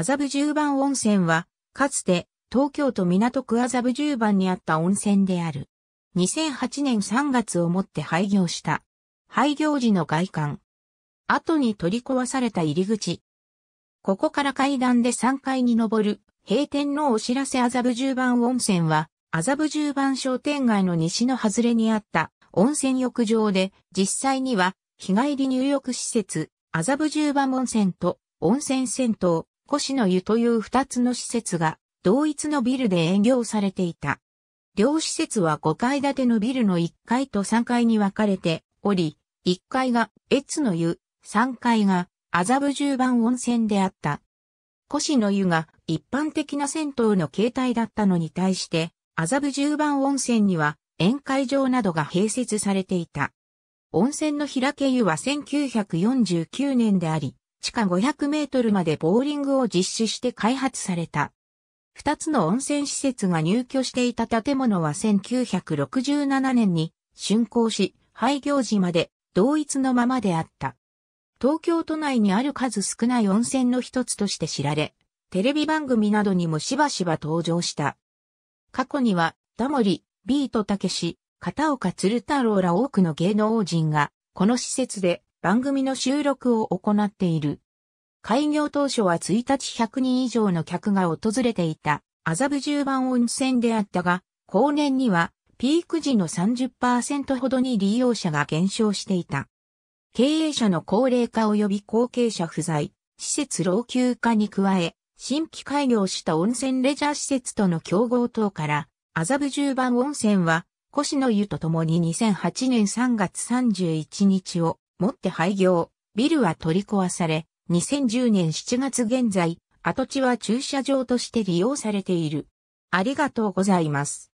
麻布十番温泉は、かつて東京都港区麻布十番にあった温泉である。2008年3月をもって廃業した。廃業時の外観。後に取り壊された入り口。ここから階段で3階に上る、閉店のお知らせ麻布十番温泉は、麻布十番商店街の西の外れにあった温泉浴場で、実際には、日帰り入浴施設、麻布十番温泉と温泉銭湯、越の湯という二つの施設が同一のビルで営業されていた。両施設は5階建てのビルの1階と3階に分かれており、1階が越の湯、3階が麻布十番温泉であった。越の湯が一般的な銭湯の形態だったのに対して、麻布十番温泉には宴会場などが併設されていた。温泉の開け湯は1949年であり、地下500メートルまでボーリングを実施して開発された。二つの温泉施設が入居していた建物は1967年に竣工し、廃業時まで同一のままであった。東京都内にある数少ない温泉の一つとして知られ、テレビ番組などにもしばしば登場した。過去には、ダモリ、ビートたけし、片岡鶴太郎ら多くの芸能人が、この施設で番組の収録を行っている。開業当初は1日100人以上の客が訪れていた麻布十番温泉であったが、後年にはピーク時の30%ほどに利用者が減少していた。経営者の高齢化及び後継者不在、施設老朽化に加え、新規開業した温泉レジャー施設との競合等から、麻布十番温泉は、越野湯とともに2008年3月31日をもって廃業、ビルは取り壊され、2010年7月現在、跡地は駐車場として利用されている。ありがとうございます。